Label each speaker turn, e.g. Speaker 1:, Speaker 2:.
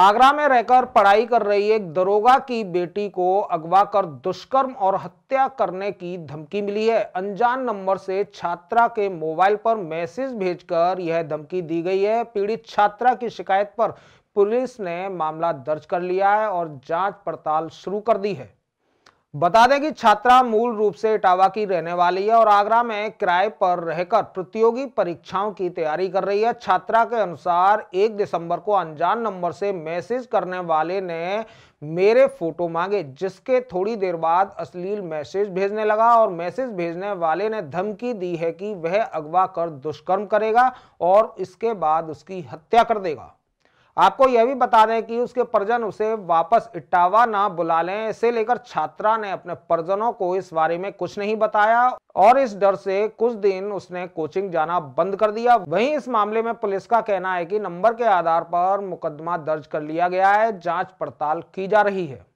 Speaker 1: आगरा में रहकर पढ़ाई कर रही एक दरोगा की बेटी को अगवा कर दुष्कर्म और हत्या करने की धमकी मिली है अनजान नंबर से छात्रा के मोबाइल पर मैसेज भेजकर यह धमकी दी गई है पीड़ित छात्रा की शिकायत पर पुलिस ने मामला दर्ज कर लिया है और जांच पड़ताल शुरू कर दी है बता दें कि छात्रा मूल रूप से इटावा की रहने वाली है और आगरा में किराए पर रहकर प्रतियोगी परीक्षाओं की तैयारी कर रही है छात्रा के अनुसार एक दिसंबर को अनजान नंबर से मैसेज करने वाले ने मेरे फोटो मांगे जिसके थोड़ी देर बाद अश्लील मैसेज भेजने लगा और मैसेज भेजने वाले ने धमकी दी है कि वह अगवा कर दुष्कर्म करेगा और इसके बाद उसकी हत्या कर देगा आपको यह भी बता दें कि उसके परिजन उसे वापस इटावा ना बुला लें इसे लेकर छात्रा ने अपने परिजनों को इस बारे में कुछ नहीं बताया और इस डर से कुछ दिन उसने कोचिंग जाना बंद कर दिया वहीं इस मामले में पुलिस का कहना है कि नंबर के आधार पर मुकदमा दर्ज कर लिया गया है जांच पड़ताल की जा रही है